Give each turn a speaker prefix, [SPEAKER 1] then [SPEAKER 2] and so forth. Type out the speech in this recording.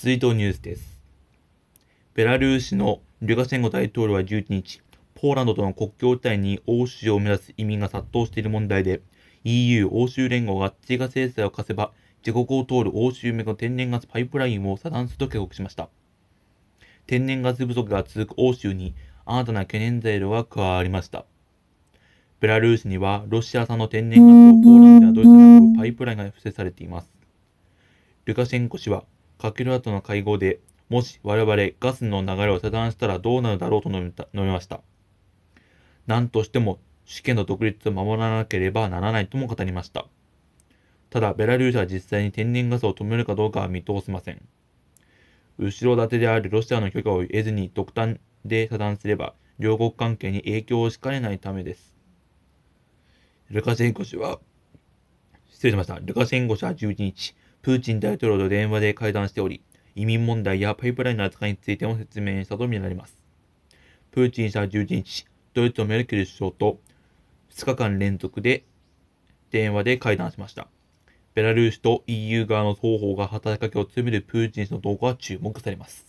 [SPEAKER 1] 続いてニュースです。ベラルーシのルカシェンコ大統領は11日、ポーランドとの国境地帯に欧州を目指す移民が殺到している問題で、EU 欧州連合が追加制裁を課せば、自国を通る欧州向けの天然ガスパイプラインを遮断すると警告しました。天然ガス不足が続く欧州に新たな懸念材料が加わりました。ベラルーシにはロシア産の天然ガ
[SPEAKER 2] スをポーランドやドイツに運ぶ
[SPEAKER 1] パイプラインが不正されています。ルカシェンコ氏はかける後の会合で、もし我々ガスの流れを遮断したらどうなるだろうと述べました。何としても主権の独立を守らなければならないとも語りました。ただ、ベラルーシは実際に天然ガスを止めるかどうかは見通せません。後ろ盾であるロシアの許可を得ずに独断で遮断すれば、両国関係に影響をしかねないためです。ルカシェンコ氏は、失礼しました。ルカシェンコ氏は11日、プーチン大統領と電話で会談しており、移民問題やパイプラインの扱いについても説明したとみられます。プーチン氏は11日、ドイツのメルケル首相と2日間連続で電話で会談しました。ベラルーシと EU 側の双方が働きかけを強めるプーチン氏の動向は注目されます。